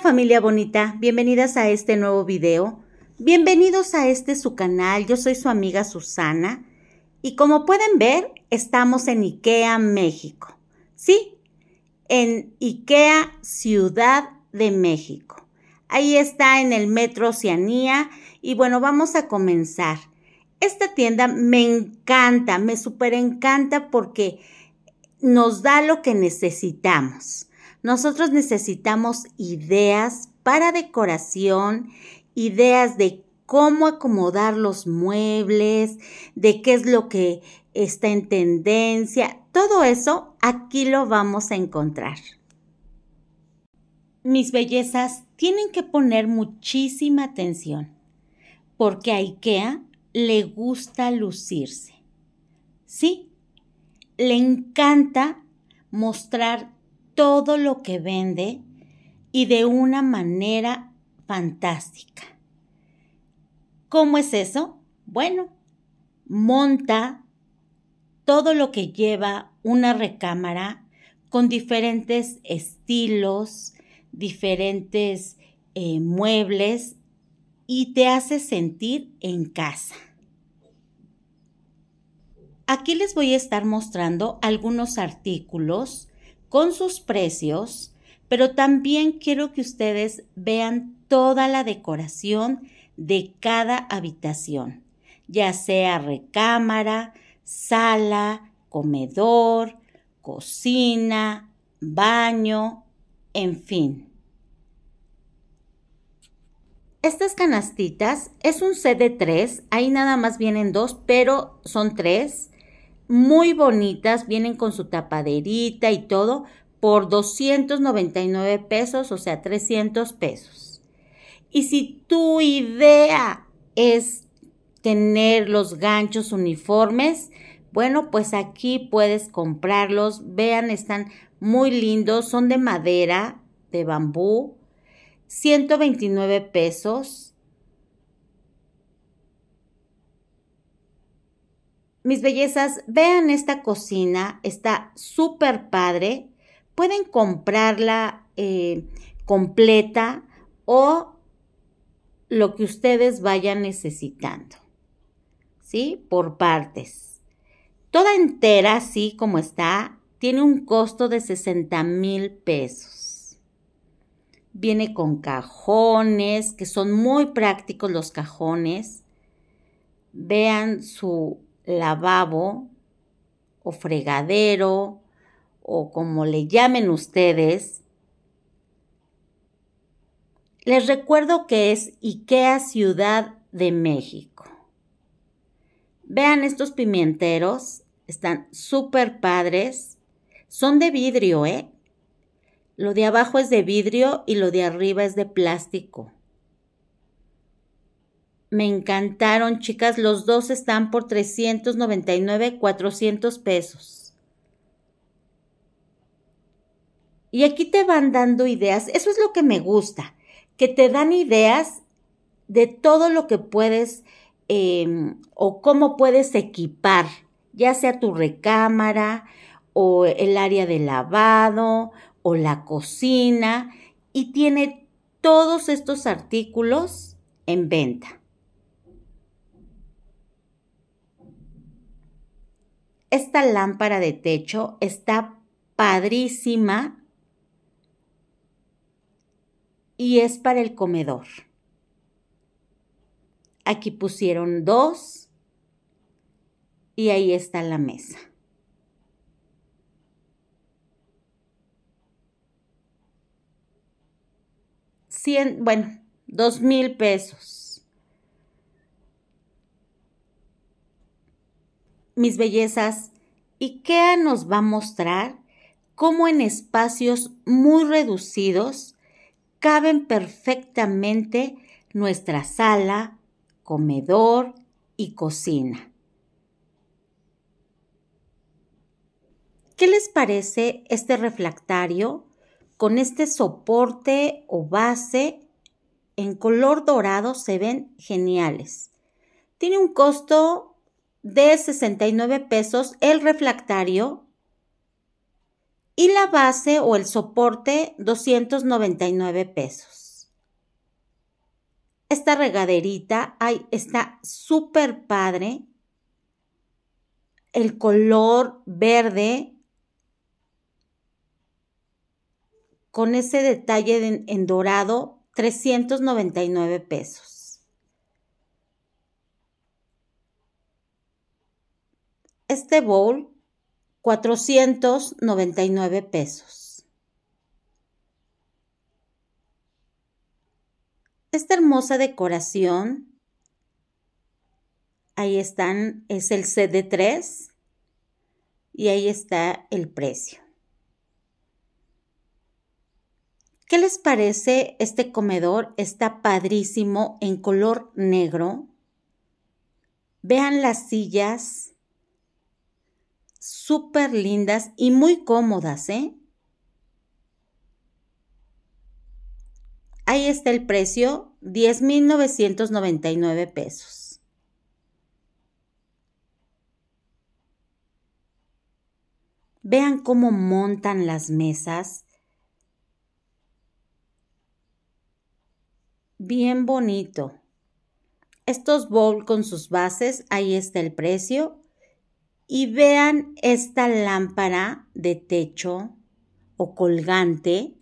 familia bonita? Bienvenidas a este nuevo video. Bienvenidos a este su canal. Yo soy su amiga Susana y como pueden ver, estamos en IKEA, México. ¿Sí? En IKEA, Ciudad de México. Ahí está en el Metro Oceanía y bueno, vamos a comenzar. Esta tienda me encanta, me super encanta porque nos da lo que necesitamos. Nosotros necesitamos ideas para decoración, ideas de cómo acomodar los muebles, de qué es lo que está en tendencia. Todo eso aquí lo vamos a encontrar. Mis bellezas tienen que poner muchísima atención porque a IKEA le gusta lucirse. Sí, le encanta mostrar todo lo que vende y de una manera fantástica. ¿Cómo es eso? Bueno, monta todo lo que lleva una recámara con diferentes estilos, diferentes eh, muebles y te hace sentir en casa. Aquí les voy a estar mostrando algunos artículos con sus precios, pero también quiero que ustedes vean toda la decoración de cada habitación, ya sea recámara, sala, comedor, cocina, baño, en fin. Estas canastitas es un set de tres, ahí nada más vienen dos, pero son tres muy bonitas, vienen con su tapaderita y todo por 299 pesos, o sea, 300 pesos. Y si tu idea es tener los ganchos uniformes, bueno, pues aquí puedes comprarlos. Vean, están muy lindos, son de madera, de bambú, 129 pesos Mis bellezas, vean esta cocina, está súper padre. Pueden comprarla eh, completa o lo que ustedes vayan necesitando. ¿Sí? Por partes. Toda entera, así como está, tiene un costo de 60 mil pesos. Viene con cajones, que son muy prácticos los cajones. Vean su lavabo o fregadero o como le llamen ustedes. Les recuerdo que es IKEA Ciudad de México. Vean estos pimenteros, están súper padres. Son de vidrio, ¿eh? Lo de abajo es de vidrio y lo de arriba es de plástico. Me encantaron, chicas. Los dos están por 399, 400 pesos. Y aquí te van dando ideas. Eso es lo que me gusta, que te dan ideas de todo lo que puedes em, o cómo puedes equipar, ya sea tu recámara o el área de lavado o la cocina. Y tiene todos estos artículos en venta. Esta lámpara de techo está padrísima y es para el comedor. Aquí pusieron dos y ahí está la mesa. bueno, dos mil pesos. mis bellezas, IKEA nos va a mostrar cómo en espacios muy reducidos caben perfectamente nuestra sala, comedor y cocina. ¿Qué les parece este refractario con este soporte o base en color dorado? Se ven geniales. Tiene un costo de 69 pesos el refractario y la base o el soporte 299 pesos. Esta regaderita ay, está súper padre. El color verde con ese detalle en dorado 399 pesos. este bowl 499 pesos. Esta hermosa decoración, ahí están, es el CD3 y ahí está el precio. ¿Qué les parece este comedor? Está padrísimo en color negro. Vean las sillas súper lindas y muy cómodas, ¿eh? Ahí está el precio, 10.999 pesos. Vean cómo montan las mesas. Bien bonito. Estos bowl con sus bases, ahí está el precio, y vean esta lámpara de techo o colgante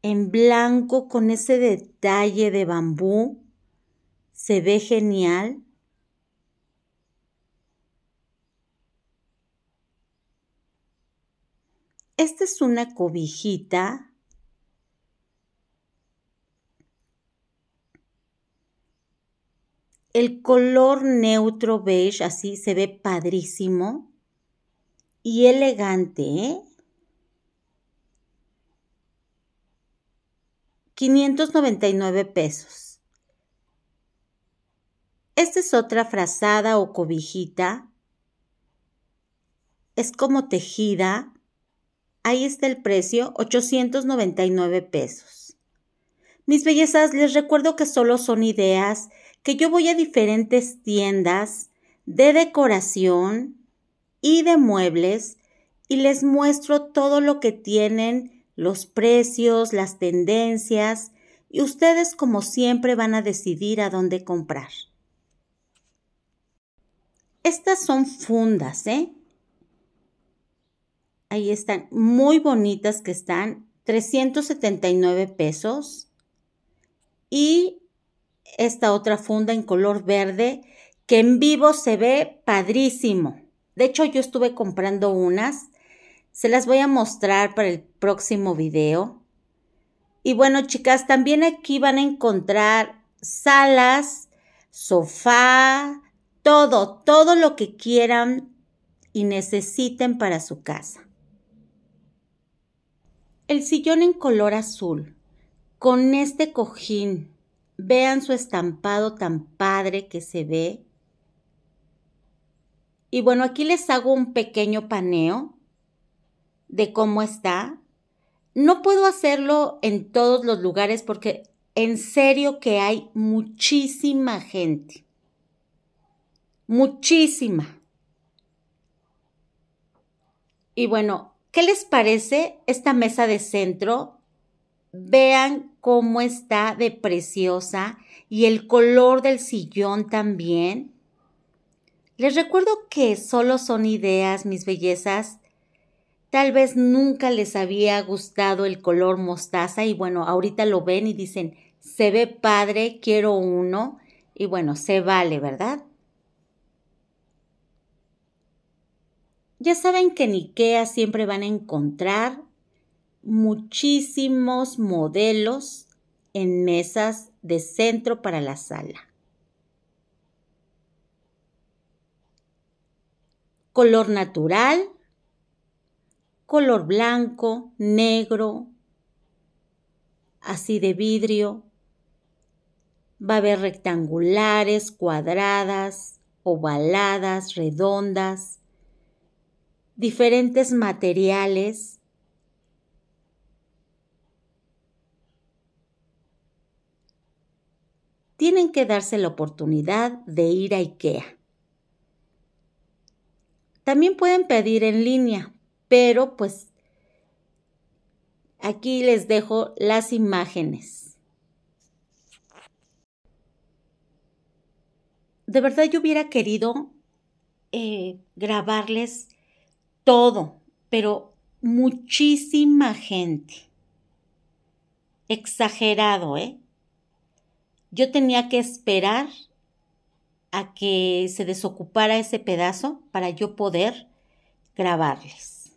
en blanco con ese detalle de bambú. Se ve genial. Esta es una cobijita El color neutro beige, así se ve padrísimo y elegante. ¿eh? 599 pesos. Esta es otra frazada o cobijita. Es como tejida. Ahí está el precio, 899 pesos. Mis bellezas, les recuerdo que solo son ideas que yo voy a diferentes tiendas de decoración y de muebles y les muestro todo lo que tienen, los precios, las tendencias y ustedes como siempre van a decidir a dónde comprar. Estas son fundas, ¿eh? Ahí están, muy bonitas que están, 379 pesos. Y esta otra funda en color verde que en vivo se ve padrísimo. De hecho, yo estuve comprando unas. Se las voy a mostrar para el próximo video. Y bueno, chicas, también aquí van a encontrar salas, sofá, todo, todo lo que quieran y necesiten para su casa. El sillón en color azul, con este cojín Vean su estampado tan padre que se ve. Y bueno, aquí les hago un pequeño paneo de cómo está. No puedo hacerlo en todos los lugares porque en serio que hay muchísima gente. Muchísima. Y bueno, ¿qué les parece esta mesa de centro Vean cómo está de preciosa y el color del sillón también. Les recuerdo que solo son ideas, mis bellezas. Tal vez nunca les había gustado el color mostaza y bueno, ahorita lo ven y dicen, se ve padre, quiero uno y bueno, se vale, ¿verdad? Ya saben que en IKEA siempre van a encontrar muchísimos modelos en mesas de centro para la sala. Color natural, color blanco, negro, así de vidrio. Va a haber rectangulares, cuadradas, ovaladas, redondas, diferentes materiales tienen que darse la oportunidad de ir a IKEA. También pueden pedir en línea, pero pues aquí les dejo las imágenes. De verdad yo hubiera querido eh, grabarles todo, pero muchísima gente. Exagerado, ¿eh? yo tenía que esperar a que se desocupara ese pedazo para yo poder grabarles.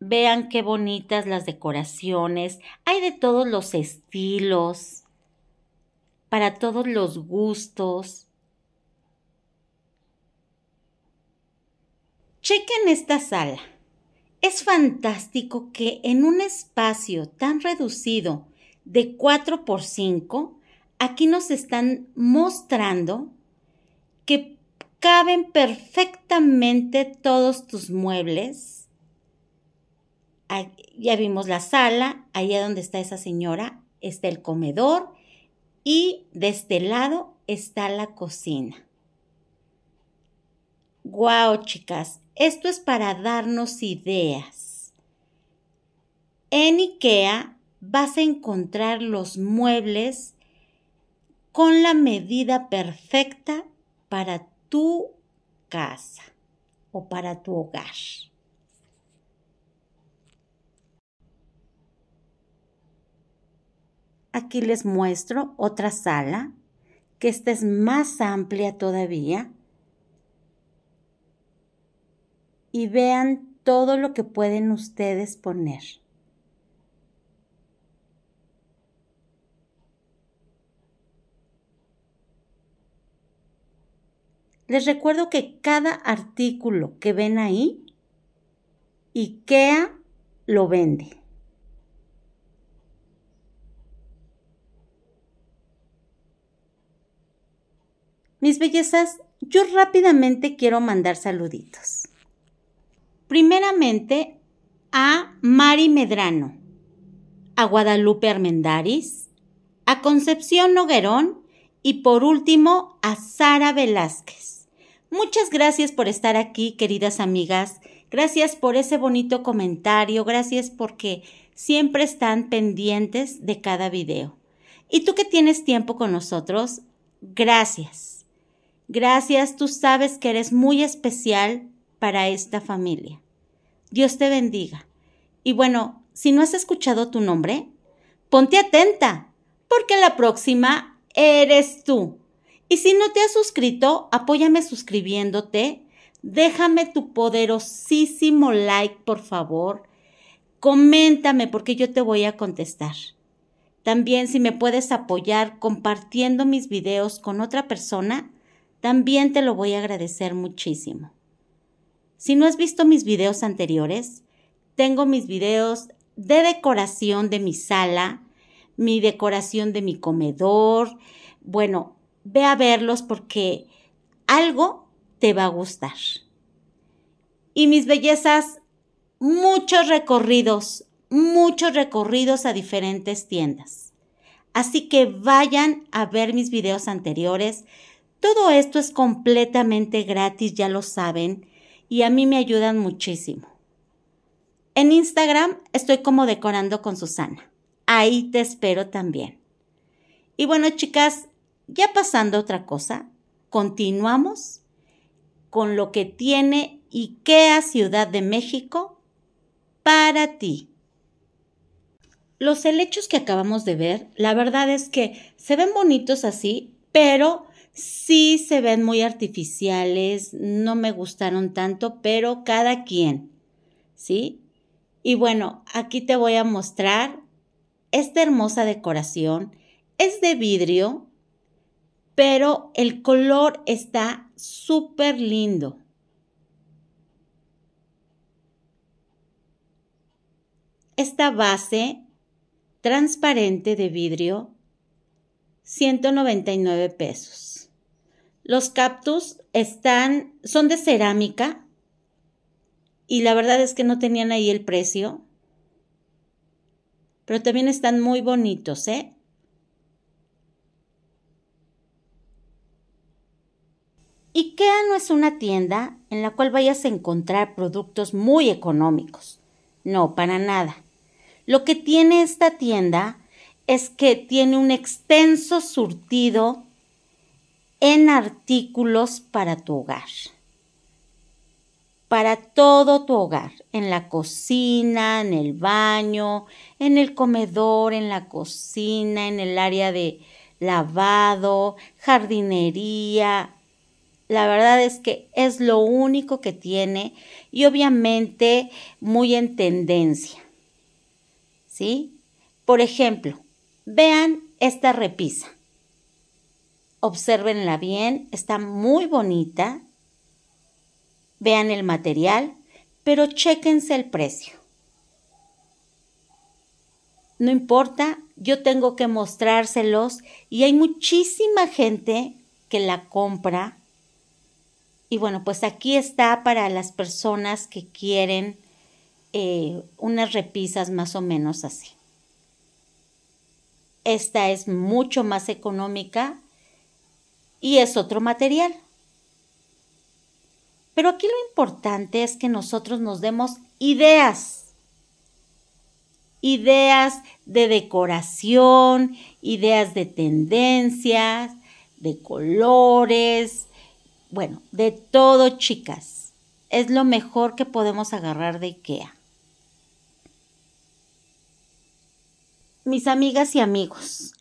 Vean qué bonitas las decoraciones. Hay de todos los estilos, para todos los gustos. Chequen esta sala. Es fantástico que en un espacio tan reducido de 4 por 5, aquí nos están mostrando que caben perfectamente todos tus muebles. ya vimos la sala, allá donde está esa señora, está el comedor y de este lado está la cocina. ¡Guau, chicas! Esto es para darnos ideas. En IKEA vas a encontrar los muebles con la medida perfecta para tu casa o para tu hogar. Aquí les muestro otra sala, que esta es más amplia todavía y vean todo lo que pueden ustedes poner. Les recuerdo que cada artículo que ven ahí, IKEA lo vende. Mis bellezas, yo rápidamente quiero mandar saluditos. Primeramente, a Mari Medrano, a Guadalupe Armendaris, a Concepción Noguerón y por último a Sara Velázquez. Muchas gracias por estar aquí, queridas amigas. Gracias por ese bonito comentario. Gracias porque siempre están pendientes de cada video. Y tú que tienes tiempo con nosotros, gracias. Gracias, tú sabes que eres muy especial para esta familia. Dios te bendiga. Y bueno, si no has escuchado tu nombre, ponte atenta, porque la próxima eres tú. Y si no te has suscrito, apóyame suscribiéndote. Déjame tu poderosísimo like, por favor. Coméntame porque yo te voy a contestar. También si me puedes apoyar compartiendo mis videos con otra persona, también te lo voy a agradecer muchísimo. Si no has visto mis videos anteriores, tengo mis videos de decoración de mi sala, mi decoración de mi comedor. Bueno, ve a verlos porque algo te va a gustar. Y mis bellezas, muchos recorridos, muchos recorridos a diferentes tiendas. Así que vayan a ver mis videos anteriores. Todo esto es completamente gratis, ya lo saben y a mí me ayudan muchísimo. En Instagram estoy como decorando con Susana. Ahí te espero también. Y bueno, chicas, ya pasando otra cosa, continuamos con lo que tiene IKEA Ciudad de México para ti. Los helechos que acabamos de ver, la verdad es que se ven bonitos así, pero Sí se ven muy artificiales, no me gustaron tanto, pero cada quien, ¿sí? Y bueno, aquí te voy a mostrar esta hermosa decoración. Es de vidrio, pero el color está súper lindo. Esta base transparente de vidrio, 199 pesos. Los cactus están, son de cerámica y la verdad es que no tenían ahí el precio, pero también están muy bonitos, ¿eh? IKEA no es una tienda en la cual vayas a encontrar productos muy económicos. No, para nada. Lo que tiene esta tienda es que tiene un extenso surtido en artículos para tu hogar. Para todo tu hogar, en la cocina, en el baño, en el comedor, en la cocina, en el área de lavado, jardinería. La verdad es que es lo único que tiene y obviamente muy en tendencia. ¿Sí? Por ejemplo, vean esta repisa. Obsérvenla bien, está muy bonita. Vean el material, pero chéquense el precio. No importa, yo tengo que mostrárselos y hay muchísima gente que la compra. Y bueno, pues aquí está para las personas que quieren eh, unas repisas más o menos así. Esta es mucho más económica y es otro material. Pero aquí lo importante es que nosotros nos demos ideas. Ideas de decoración, ideas de tendencias, de colores, bueno, de todo, chicas. Es lo mejor que podemos agarrar de IKEA. Mis amigas y amigos,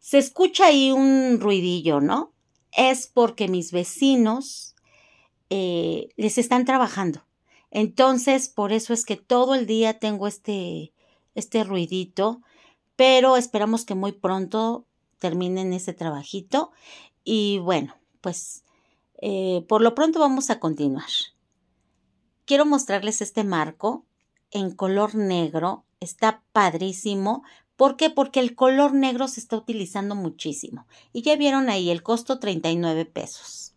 se escucha ahí un ruidillo, ¿no? es porque mis vecinos eh, les están trabajando. Entonces, por eso es que todo el día tengo este, este ruidito, pero esperamos que muy pronto terminen ese trabajito. Y bueno, pues eh, por lo pronto vamos a continuar. Quiero mostrarles este marco en color negro. Está padrísimo ¿Por qué? Porque el color negro se está utilizando muchísimo. Y ya vieron ahí el costo 39 pesos.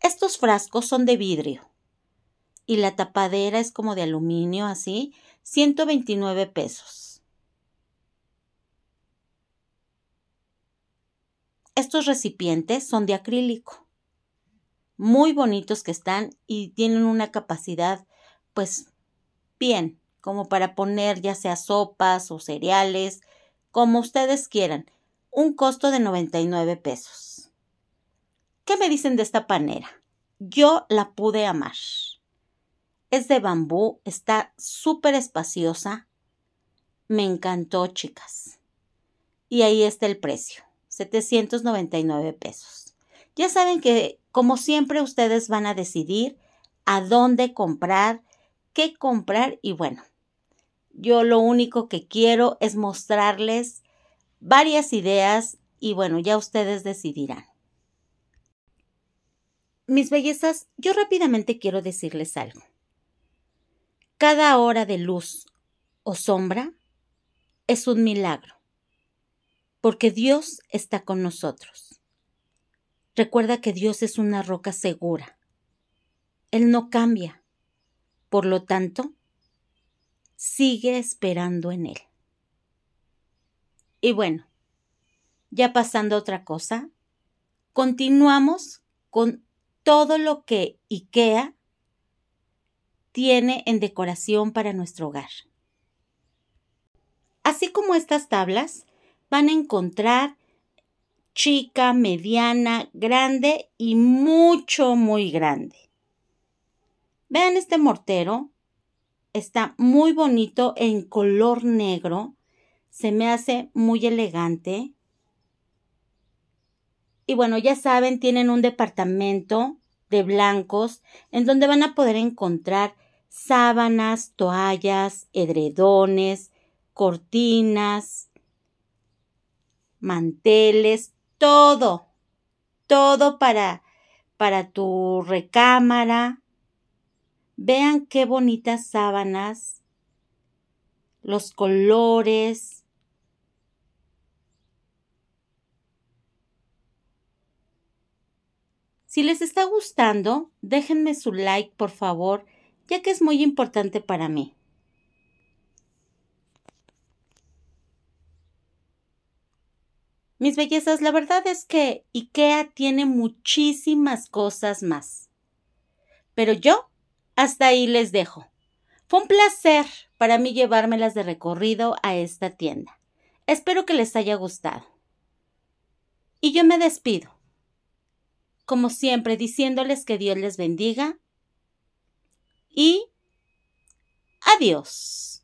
Estos frascos son de vidrio. Y la tapadera es como de aluminio, así, 129 pesos. Estos recipientes son de acrílico. Muy bonitos que están y tienen una capacidad, pues, bien, como para poner ya sea sopas o cereales como ustedes quieran, un costo de 99 pesos. ¿Qué me dicen de esta panera? Yo la pude amar. Es de bambú, está súper espaciosa. Me encantó, chicas. Y ahí está el precio, 799 pesos. Ya saben que, como siempre, ustedes van a decidir a dónde comprar, qué comprar y bueno, yo lo único que quiero es mostrarles varias ideas y bueno, ya ustedes decidirán. Mis bellezas, yo rápidamente quiero decirles algo. Cada hora de luz o sombra es un milagro, porque Dios está con nosotros. Recuerda que Dios es una roca segura. Él no cambia. Por lo tanto, sigue esperando en Él. Y bueno, ya pasando otra cosa, continuamos con todo lo que IKEA tiene en decoración para nuestro hogar. Así como estas tablas, van a encontrar chica, mediana, grande y mucho, muy grande. Vean este mortero Está muy bonito en color negro. Se me hace muy elegante. Y bueno, ya saben, tienen un departamento de blancos en donde van a poder encontrar sábanas, toallas, edredones, cortinas, manteles, todo, todo para, para tu recámara, Vean qué bonitas sábanas, los colores. Si les está gustando, déjenme su like, por favor, ya que es muy importante para mí. Mis bellezas, la verdad es que IKEA tiene muchísimas cosas más. Pero yo hasta ahí les dejo. Fue un placer para mí llevármelas de recorrido a esta tienda. Espero que les haya gustado. Y yo me despido, como siempre, diciéndoles que Dios les bendiga y adiós.